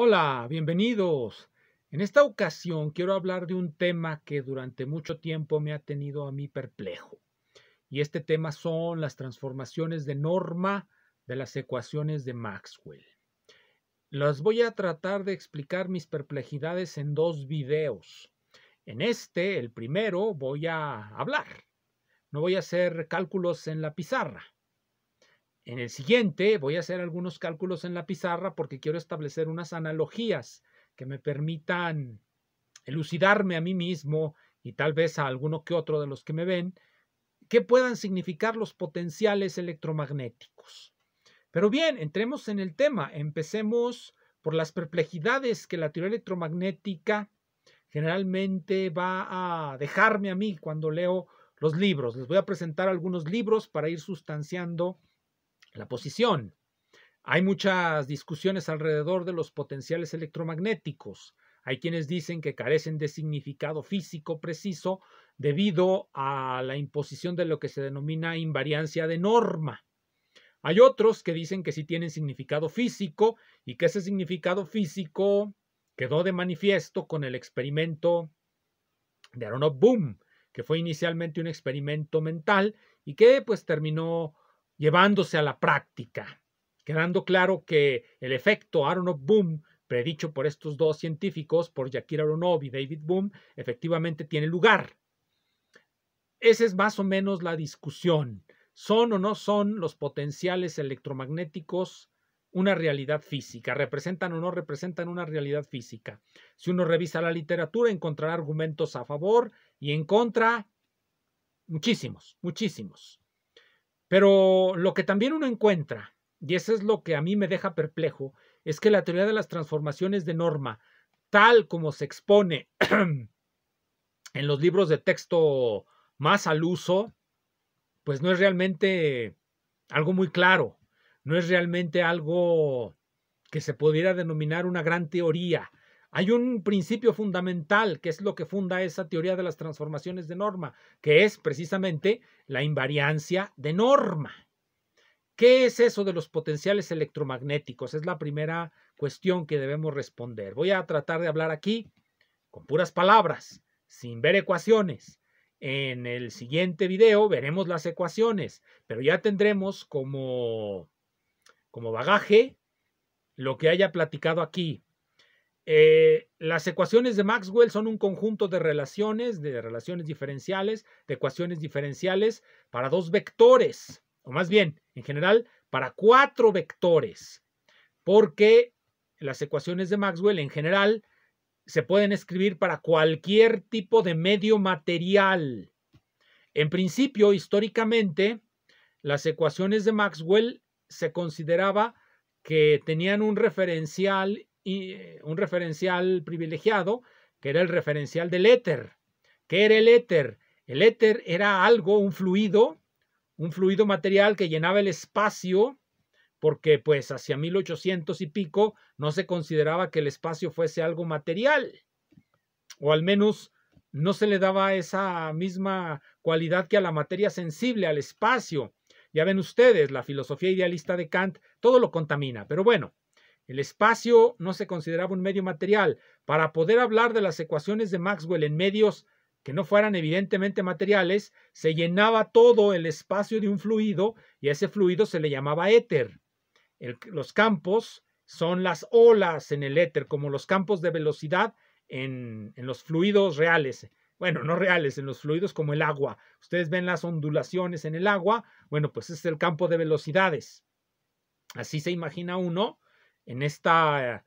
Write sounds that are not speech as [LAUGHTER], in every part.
Hola, bienvenidos. En esta ocasión quiero hablar de un tema que durante mucho tiempo me ha tenido a mí perplejo. Y este tema son las transformaciones de norma de las ecuaciones de Maxwell. Las voy a tratar de explicar mis perplejidades en dos videos. En este, el primero, voy a hablar. No voy a hacer cálculos en la pizarra. En el siguiente voy a hacer algunos cálculos en la pizarra porque quiero establecer unas analogías que me permitan elucidarme a mí mismo y tal vez a alguno que otro de los que me ven, qué puedan significar los potenciales electromagnéticos. Pero bien, entremos en el tema. Empecemos por las perplejidades que la teoría electromagnética generalmente va a dejarme a mí cuando leo los libros. Les voy a presentar algunos libros para ir sustanciando la posición. Hay muchas discusiones alrededor de los potenciales electromagnéticos. Hay quienes dicen que carecen de significado físico preciso debido a la imposición de lo que se denomina invariancia de norma. Hay otros que dicen que sí tienen significado físico y que ese significado físico quedó de manifiesto con el experimento de Aronov Boom, que fue inicialmente un experimento mental y que pues terminó llevándose a la práctica, quedando claro que el efecto Aronov Boom predicho por estos dos científicos, por Yakir Aronov y David Boom, efectivamente tiene lugar. Esa es más o menos la discusión. ¿Son o no son los potenciales electromagnéticos una realidad física? ¿Representan o no representan una realidad física? Si uno revisa la literatura, encontrará argumentos a favor y en contra, muchísimos, muchísimos. Pero lo que también uno encuentra, y eso es lo que a mí me deja perplejo, es que la teoría de las transformaciones de norma, tal como se expone [CLEARS THROAT] en los libros de texto más al uso, pues no es realmente algo muy claro, no es realmente algo que se pudiera denominar una gran teoría, hay un principio fundamental que es lo que funda esa teoría de las transformaciones de norma, que es precisamente la invariancia de norma. ¿Qué es eso de los potenciales electromagnéticos? Es la primera cuestión que debemos responder. Voy a tratar de hablar aquí con puras palabras, sin ver ecuaciones. En el siguiente video veremos las ecuaciones, pero ya tendremos como, como bagaje lo que haya platicado aquí eh, las ecuaciones de Maxwell son un conjunto de relaciones, de relaciones diferenciales, de ecuaciones diferenciales para dos vectores, o más bien, en general, para cuatro vectores, porque las ecuaciones de Maxwell en general se pueden escribir para cualquier tipo de medio material. En principio, históricamente, las ecuaciones de Maxwell se consideraba que tenían un referencial eh, un referencial privilegiado, que era el referencial del éter. ¿Qué era el éter? El éter era algo, un fluido, un fluido material que llenaba el espacio, porque pues hacia 1800 y pico no se consideraba que el espacio fuese algo material, o al menos no se le daba esa misma cualidad que a la materia sensible, al espacio. Ya ven ustedes, la filosofía idealista de Kant, todo lo contamina, pero bueno, el espacio no se consideraba un medio material. Para poder hablar de las ecuaciones de Maxwell en medios que no fueran evidentemente materiales, se llenaba todo el espacio de un fluido y a ese fluido se le llamaba éter. los campos son las olas en el éter, como los campos de velocidad en, en los fluidos reales. Bueno, no reales, en los fluidos como el agua. Ustedes ven las ondulaciones en el agua. Bueno, pues es el campo de velocidades. Así se imagina uno en esta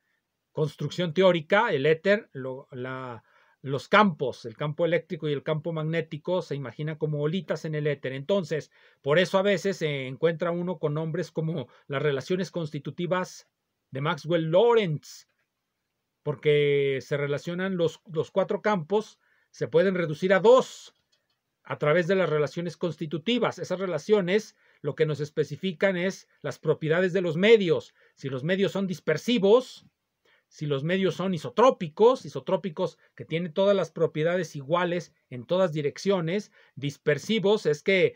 construcción teórica, el éter, los campos, el campo eléctrico y el campo magnético, se imaginan como olitas en el éter. Entonces, por eso a veces se encuentra uno con nombres como las relaciones constitutivas de Maxwell Lorentz, porque se relacionan los, los cuatro campos, se pueden reducir a dos a través de las relaciones constitutivas. Esas relaciones lo que nos especifican es las propiedades de los medios. Si los medios son dispersivos, si los medios son isotrópicos, isotrópicos que tienen todas las propiedades iguales en todas direcciones, dispersivos es que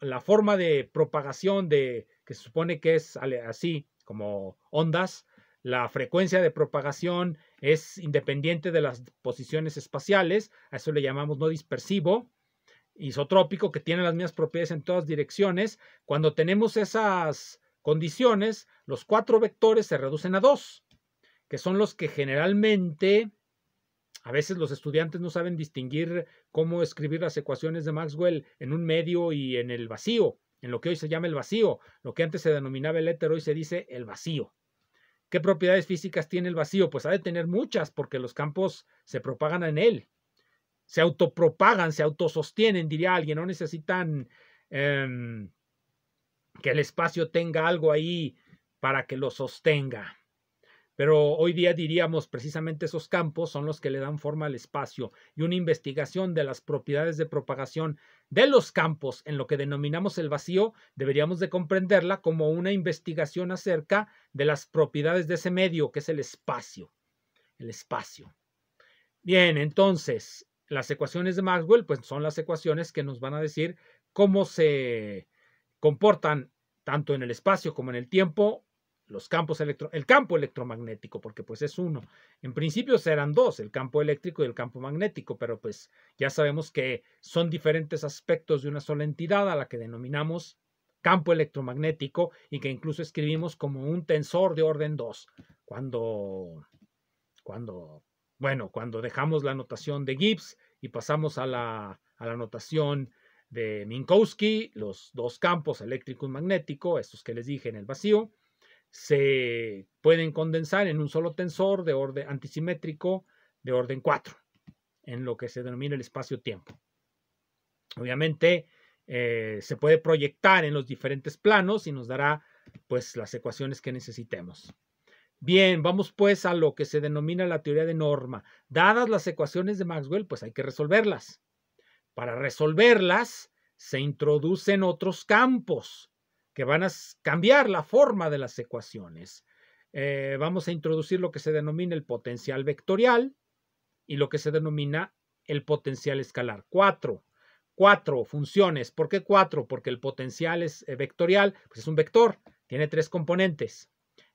la forma de propagación de que se supone que es así como ondas, la frecuencia de propagación es independiente de las posiciones espaciales, a eso le llamamos no dispersivo isotrópico que tiene las mismas propiedades en todas direcciones, cuando tenemos esas condiciones, los cuatro vectores se reducen a dos, que son los que generalmente, a veces los estudiantes no saben distinguir cómo escribir las ecuaciones de Maxwell en un medio y en el vacío, en lo que hoy se llama el vacío, lo que antes se denominaba el éter, hoy se dice el vacío. ¿Qué propiedades físicas tiene el vacío? Pues ha de tener muchas, porque los campos se propagan en él se autopropagan, se autosostienen, diría alguien, no necesitan em, que el espacio tenga algo ahí para que lo sostenga. Pero hoy día diríamos precisamente esos campos son los que le dan forma al espacio y una investigación de las propiedades de propagación de los campos en lo que denominamos el vacío deberíamos de comprenderla como una investigación acerca de las propiedades de ese medio que es el espacio. El espacio. Bien, entonces, las ecuaciones de Maxwell, pues son las ecuaciones que nos van a decir cómo se comportan tanto en el espacio como en el tiempo los campos electro, el campo electromagnético, porque pues es uno. En principio serán dos, el campo eléctrico y el campo magnético, pero pues ya sabemos que son diferentes aspectos de una sola entidad a la que denominamos campo electromagnético y que incluso escribimos como un tensor de orden 2, cuando, cuando bueno, cuando dejamos la notación de Gibbs y pasamos a la, notación de Minkowski, los dos campos eléctrico y magnético, estos que les dije en el vacío, se pueden condensar en un solo tensor de orden antisimétrico de orden 4, en lo que se denomina el espacio-tiempo. Obviamente eh, se puede proyectar en los diferentes planos y nos dará pues las ecuaciones que necesitemos. Bien, vamos pues a lo que se denomina la teoría de norma. Dadas las ecuaciones de Maxwell, pues hay que resolverlas. Para resolverlas, se introducen otros campos que van a cambiar la forma de las ecuaciones. Eh, vamos a introducir lo que se denomina el potencial vectorial y lo que se denomina el potencial escalar. Cuatro, cuatro funciones. ¿Por qué cuatro? Porque el potencial es eh, vectorial, pues es un vector, tiene tres componentes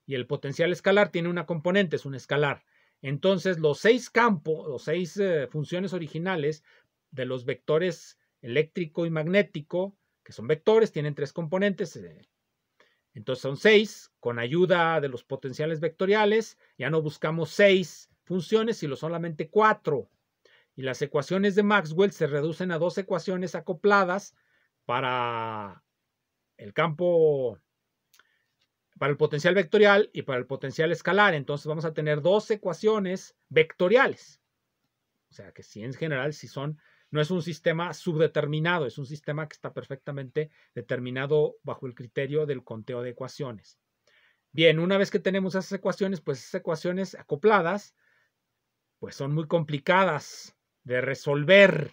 y el potencial escalar tiene una componente, es un escalar. Entonces, los seis campos, los seis eh, funciones originales de los vectores eléctrico y magnético, que son vectores, tienen tres componentes. Eh, entonces son seis, con ayuda de los potenciales vectoriales, ya no buscamos seis funciones, sino solamente cuatro. Y las ecuaciones de Maxwell se reducen a dos ecuaciones acopladas para el campo para el potencial vectorial y para el potencial escalar. Entonces vamos a tener dos ecuaciones vectoriales. O sea que si en general, si son, no es un sistema subdeterminado, es un sistema que está perfectamente determinado bajo el criterio del conteo de ecuaciones. Bien, una vez que tenemos esas ecuaciones, pues esas ecuaciones acopladas, pues son muy complicadas de resolver.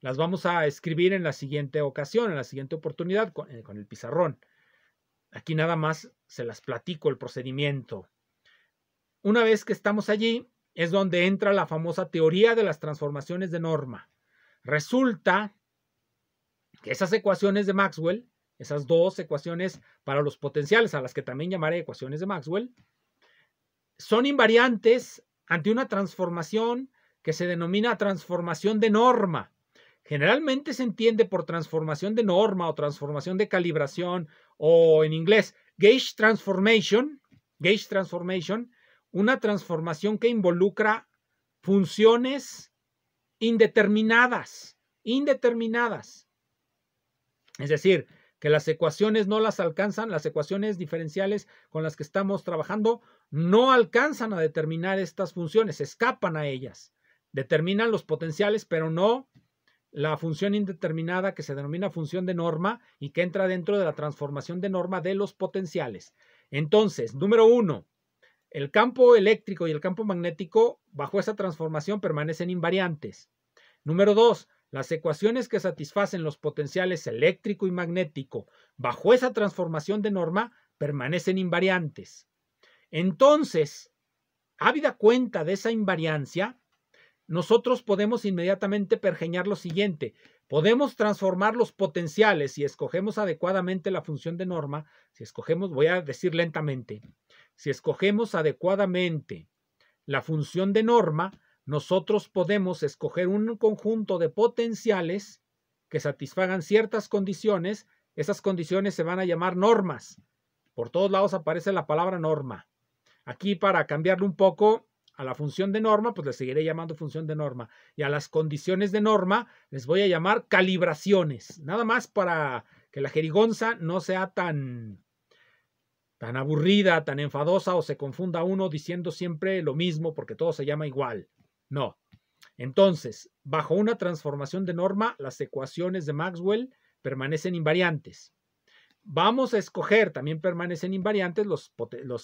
Las vamos a escribir en la siguiente ocasión, en la siguiente oportunidad, con, eh, con el pizarrón. Aquí nada más se las platico el procedimiento. Una vez que estamos allí, es donde entra la famosa teoría de las transformaciones de norma. Resulta que esas ecuaciones de Maxwell, esas dos ecuaciones para los potenciales, a las que también llamaré ecuaciones de Maxwell, son invariantes ante una transformación que se denomina transformación de norma. Generalmente se entiende por transformación de norma o transformación de calibración o en inglés Gauge Transformation, Gauge Transformation, una transformación que involucra funciones indeterminadas, indeterminadas. Es decir, que las ecuaciones no las alcanzan, las ecuaciones diferenciales con las que estamos trabajando no alcanzan a determinar estas funciones, escapan a ellas, determinan los potenciales, pero no la función indeterminada que se denomina función de norma y que entra dentro de la transformación de norma de los potenciales. Entonces, número uno, el campo eléctrico y el campo magnético bajo esa transformación permanecen invariantes. Número dos, las ecuaciones que satisfacen los potenciales eléctrico y magnético bajo esa transformación de norma permanecen invariantes. Entonces, ávida cuenta de esa invariancia, nosotros podemos inmediatamente pergeñar lo siguiente. Podemos transformar los potenciales si escogemos adecuadamente la función de norma, si escogemos, voy a decir lentamente, si escogemos adecuadamente la función de norma, nosotros podemos escoger un conjunto de potenciales que satisfagan ciertas condiciones. Esas condiciones se van a llamar normas. Por todos lados aparece la palabra norma. Aquí para cambiarlo un poco, a la función de norma, pues le seguiré llamando función de norma. Y a las condiciones de norma les voy a llamar calibraciones. Nada más para que la jerigonza no sea tan, tan aburrida, tan enfadosa o se confunda uno diciendo siempre lo mismo porque todo se llama igual. No. Entonces, bajo una transformación de norma, las ecuaciones de Maxwell permanecen invariantes. Vamos a escoger, también permanecen invariantes los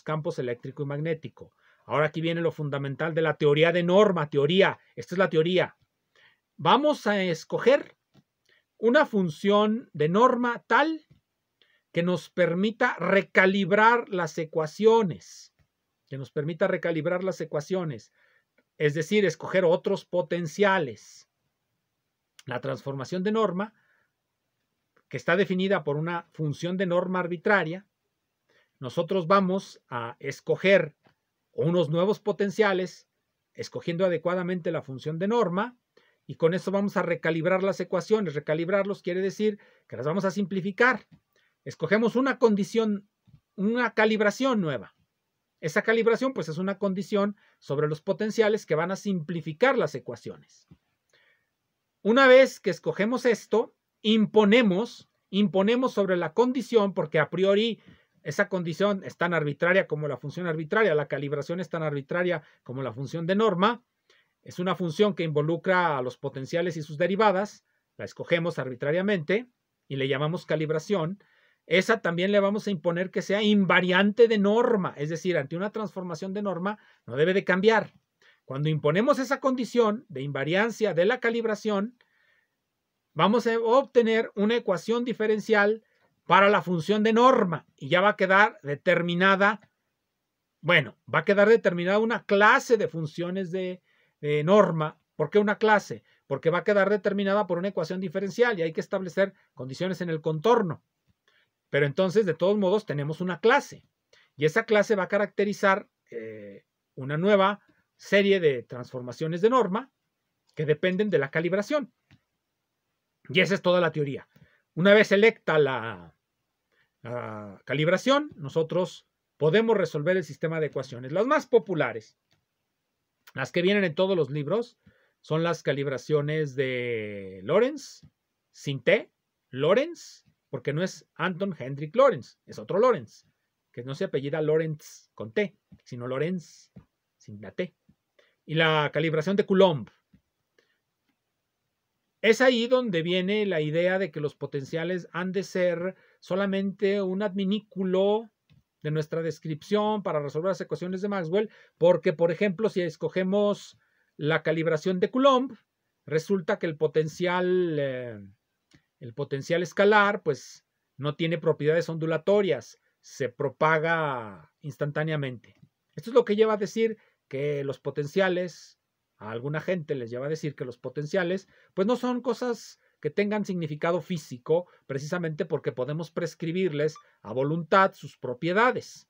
campos eléctrico y magnético. Ahora aquí viene lo fundamental de la teoría de norma, teoría. Esta es la teoría. Vamos a escoger una función de norma tal que nos permita recalibrar las ecuaciones, que nos permita recalibrar las ecuaciones, es decir, escoger otros potenciales. La transformación de norma, que está definida por una función de norma arbitraria, nosotros vamos a escoger unos nuevos potenciales, escogiendo adecuadamente la función de norma, y con eso vamos a recalibrar las ecuaciones. Recalibrarlos quiere decir que las vamos a simplificar. Escogemos una condición, una calibración nueva. Esa calibración, pues, es una condición sobre los potenciales que van a simplificar las ecuaciones. Una vez que escogemos esto, imponemos, imponemos sobre la condición, porque a priori esa condición es tan arbitraria como la función arbitraria, la calibración es tan arbitraria como la función de norma, es una función que involucra a los potenciales y sus derivadas, la escogemos arbitrariamente y le llamamos calibración, esa también le vamos a imponer que sea invariante de norma, es decir, ante una transformación de norma no debe de cambiar. Cuando imponemos esa condición de invariancia de la calibración, vamos a obtener una ecuación diferencial para la función de norma y ya va a quedar determinada, bueno, va a quedar determinada una clase de funciones de, norma. ¿Por qué una clase? Porque va a quedar determinada por una ecuación diferencial y hay que establecer condiciones en el contorno. Pero entonces, de todos modos, tenemos una clase y esa clase va a caracterizar eh, una nueva serie de transformaciones de norma que dependen de la calibración. Y esa es toda la teoría. Una vez electa la, Ah, calibración, nosotros podemos resolver el sistema de ecuaciones. Las más populares, las que vienen en todos los libros, son las calibraciones de Lorenz, sin T, Lorenz, porque no es Anton Hendrik Lorenz, es otro Lorenz, que no se apellida Lorenz con T, sino Lorenz sin la T. Y la calibración de Coulomb, es ahí donde viene la idea de que los potenciales han de ser solamente un adminículo de nuestra descripción para resolver las ecuaciones de Maxwell, porque, por ejemplo, si escogemos la calibración de Coulomb, resulta que el potencial, eh, el potencial escalar, pues no tiene propiedades ondulatorias, se propaga instantáneamente. Esto es lo que lleva a decir que los potenciales a alguna gente les lleva a decir que los potenciales, pues no son cosas que tengan significado físico, precisamente porque podemos prescribirles a voluntad sus propiedades.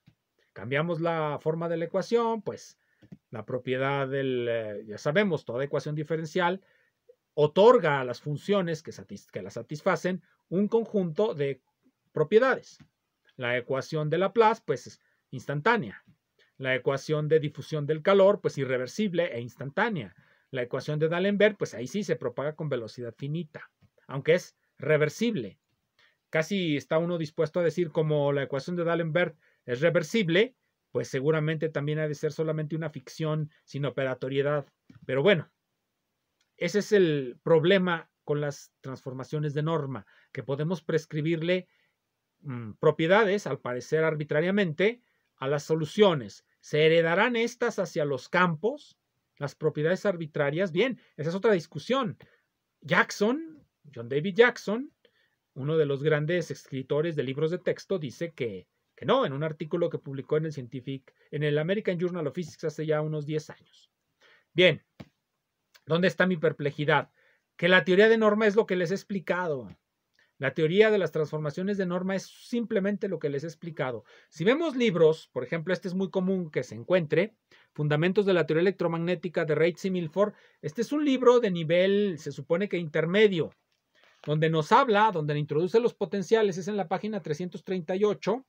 Cambiamos la forma de la ecuación, pues la propiedad del, eh, ya sabemos, toda ecuación diferencial otorga a las funciones que, la que las satisfacen un conjunto de propiedades. La ecuación de Laplace, pues, es instantánea. La ecuación de difusión del calor, pues irreversible e instantánea. La ecuación de D'Alembert, pues ahí sí se propaga con velocidad finita, aunque es reversible. Casi está uno dispuesto a decir como la ecuación de D'Alembert es reversible, pues seguramente también ha de ser solamente una ficción sin operatoriedad. Pero bueno, ese es el problema con las transformaciones de norma, que podemos prescribirle mm, propiedades, al parecer arbitrariamente, a las soluciones, ¿Se heredarán estas hacia los campos? Las propiedades arbitrarias, bien, esa es otra discusión. Jackson, John David Jackson, uno de los grandes escritores de libros de texto, dice que, que no, en un artículo que publicó en el Scientific, en el American Journal of Physics hace ya unos 10 años. Bien, ¿dónde está mi perplejidad? Que la teoría de norma es lo que les he explicado. La teoría de las transformaciones de norma es simplemente lo que les he explicado. Si vemos libros, por ejemplo, este es muy común que se encuentre, Fundamentos de la Teoría Electromagnética de Reitz y Milford, este es un libro de nivel, se supone que intermedio, donde nos habla, donde introduce los potenciales, es en la página 338,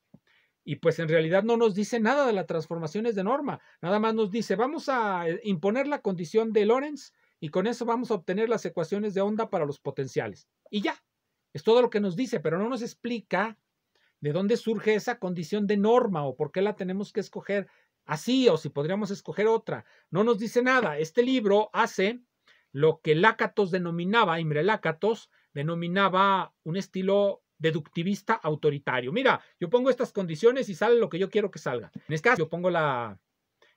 y pues en realidad no nos dice nada de las transformaciones de norma, nada más nos dice, vamos a eh, imponer la condición de Lorentz y con eso vamos a obtener las ecuaciones de onda para los potenciales. Y ya, es todo lo que nos dice, pero no nos explica de dónde surge esa condición de norma o por qué la tenemos que escoger así o si podríamos escoger otra. No nos dice nada. Este libro hace lo que Lácatos denominaba, Imre Lácatos, denominaba un estilo deductivista autoritario. Mira, yo pongo estas condiciones y sale lo que yo quiero que salga. En este caso, yo pongo la,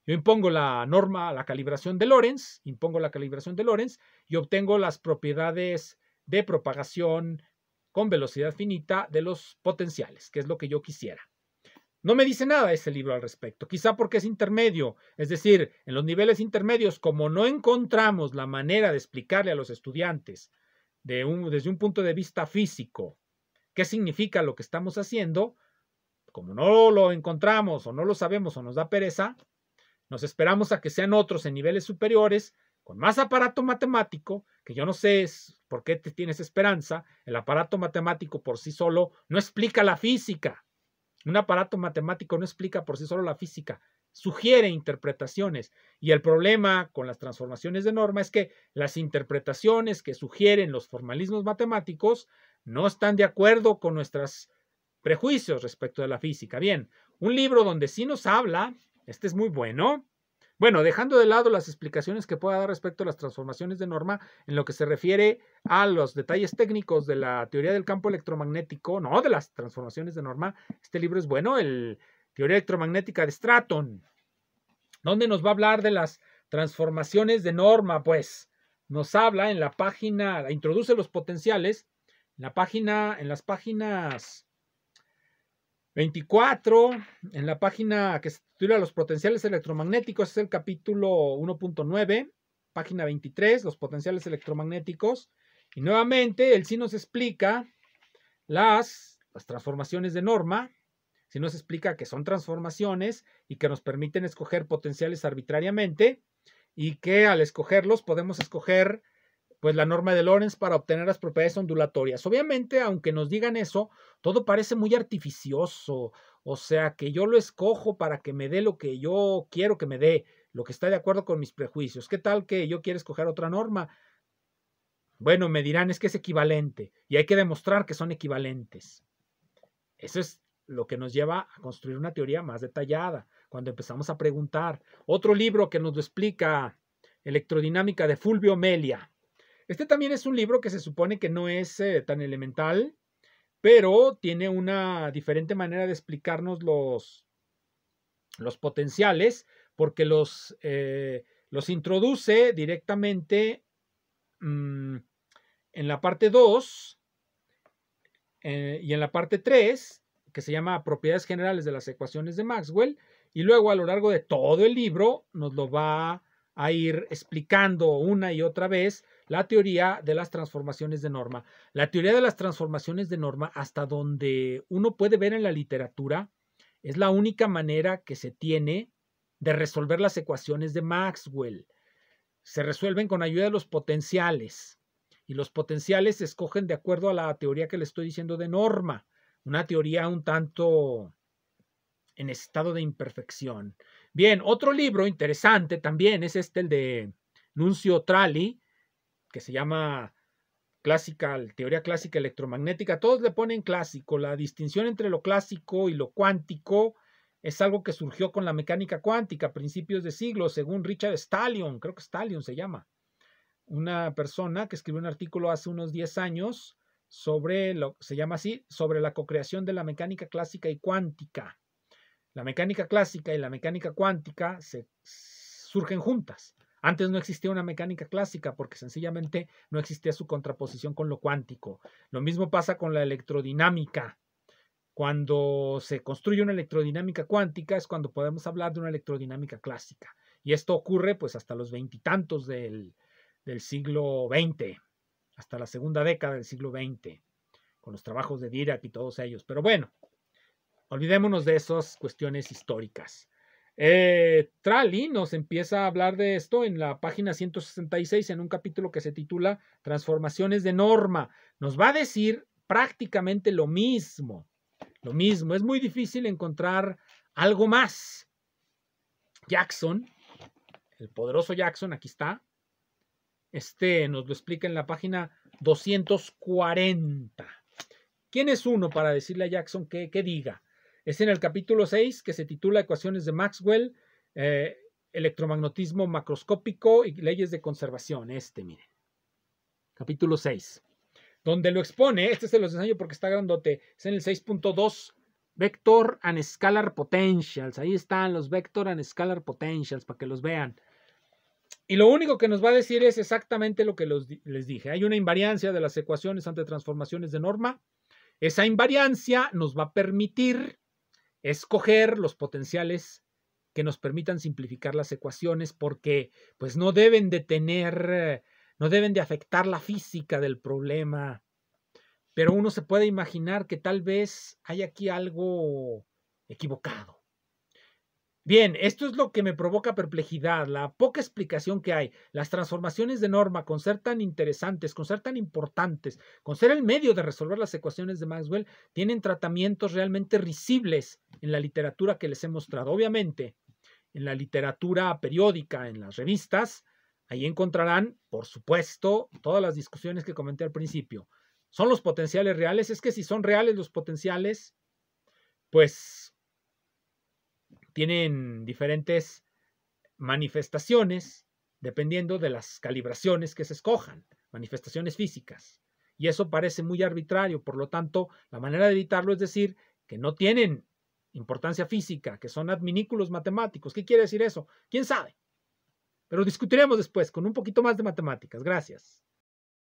yo impongo la norma, la calibración de Lorenz impongo la calibración de Lorenz y obtengo las propiedades de propagación, con velocidad finita de los potenciales, que es lo que yo quisiera. No me dice nada ese libro al respecto, quizá porque es intermedio, es decir, en los niveles intermedios, como no encontramos la manera de explicarle a los estudiantes desde un punto de vista físico qué significa lo que estamos haciendo, como no lo encontramos o no lo sabemos o nos da pereza, nos esperamos a que sean otros en niveles superiores con más aparato matemático, que yo no sé por qué te tienes esperanza, el aparato matemático por sí solo no explica la física. Un aparato matemático no explica por sí solo la física, sugiere interpretaciones. Y el problema con las transformaciones de norma es que las interpretaciones que sugieren los formalismos matemáticos no están de acuerdo con nuestros prejuicios respecto de la física. Bien, un libro donde sí nos habla, este es muy bueno, bueno, dejando de lado las explicaciones que pueda dar respecto a las transformaciones de norma en lo que se refiere a los detalles técnicos de la teoría del campo electromagnético, no de las transformaciones de norma, este libro es bueno, el Teoría Electromagnética de Stratton, donde nos va a hablar de las transformaciones de norma, pues nos habla en la página, introduce los potenciales, en la página, en las páginas 24, en la página que los potenciales electromagnéticos es el capítulo 1.9, página 23, los potenciales electromagnéticos. Y nuevamente, él sí nos explica las, las transformaciones de norma, sí nos explica que son transformaciones y que nos permiten escoger potenciales arbitrariamente y que al escogerlos podemos escoger pues la norma de Lorentz para obtener las propiedades ondulatorias. Obviamente, aunque nos digan eso, todo parece muy artificioso, o sea, que yo lo escojo para que me dé lo que yo quiero que me dé, lo que está de acuerdo con mis prejuicios. ¿Qué tal que yo quiero escoger otra norma? Bueno, me dirán, es que es equivalente y hay que demostrar que son equivalentes. Eso es lo que nos lleva a construir una teoría más detallada, cuando empezamos a preguntar. Otro libro que nos lo explica, Electrodinámica de Fulvio Melia. Este también es un libro que se supone que no es eh, tan elemental, pero tiene una diferente manera de explicarnos los, potenciales, porque los, eh, introduce directamente mm, en la parte 2 eh, y en la parte 3, que se llama Propiedades Generales de las Ecuaciones de Maxwell, y luego a lo largo de todo el libro nos lo va a ir explicando una y otra vez la teoría de las transformaciones de norma. La teoría de las transformaciones de norma, hasta donde uno puede ver en la literatura, es la única manera que se tiene de resolver las ecuaciones de Maxwell. Se resuelven con ayuda de los potenciales y los potenciales se escogen de acuerdo a la teoría que le estoy diciendo de norma, una teoría un tanto en estado de imperfección. Bien, otro libro interesante también es este, el de Nuncio Trali, que se llama clásica, teoría clásica electromagnética, todos le ponen clásico. La distinción entre lo clásico y lo cuántico es algo que surgió con la mecánica cuántica a principios de siglo, según Richard Stallion, creo que Stallion se llama, una persona que escribió un artículo hace unos 10 años sobre lo se llama así, sobre la cocreación de la mecánica clásica y cuántica. La mecánica clásica y la mecánica cuántica se surgen juntas. Antes no existía una mecánica clásica porque sencillamente no existía su contraposición con lo cuántico. Lo mismo pasa con la electrodinámica. Cuando se construye una electrodinámica cuántica es cuando podemos hablar de una electrodinámica clásica. Y esto ocurre pues hasta los veintitantos del, del siglo XX, hasta la segunda década del siglo XX, con los trabajos de Dirac y todos ellos. Pero bueno, olvidémonos de esas cuestiones históricas. Eh, Trali nos empieza a hablar de esto en la página 166, en un capítulo que se titula Transformaciones de norma. Nos va a decir prácticamente lo mismo. Lo mismo. Es muy difícil encontrar algo más. Jackson, el poderoso Jackson, aquí está. Este nos lo explica en la página 240. ¿Quién es uno para decirle a Jackson que diga? Es en el capítulo 6 que se titula Ecuaciones de Maxwell, eh, electromagnetismo macroscópico y leyes de conservación. Este, miren. Capítulo 6. Donde lo expone, este se los enseño porque está grandote, es en el 6.2. Vector and Scalar Potentials. Ahí están los Vector and Scalar Potentials para que los vean. Y lo único que nos va a decir es exactamente lo que les dije. Hay una invariancia de las ecuaciones ante transformaciones de norma. Esa invariancia nos va a permitir escoger los potenciales que nos permitan simplificar las ecuaciones porque pues no deben de tener, eh, no deben de afectar la física del problema. Pero uno se puede imaginar que tal vez hay aquí algo equivocado. Bien, esto es lo que me provoca perplejidad, la poca explicación que hay. Las transformaciones de norma, con ser tan interesantes, con ser tan importantes, con ser el medio de resolver las ecuaciones de Maxwell, tienen tratamientos realmente risibles en la literatura que les he mostrado. Obviamente, en la literatura periódica, en las revistas, ahí encontrarán, por supuesto, todas las discusiones que comenté al principio. ¿Son los potenciales reales? Es que si son reales los potenciales, pues tienen diferentes manifestaciones dependiendo de las calibraciones que se escojan, manifestaciones físicas. Y eso parece muy arbitrario, por lo tanto, la manera de evitarlo es decir que no tienen importancia física, que son adminículos matemáticos. ¿Qué quiere decir eso? ¿Quién sabe? Pero discutiremos después con un poquito más de matemáticas. Gracias.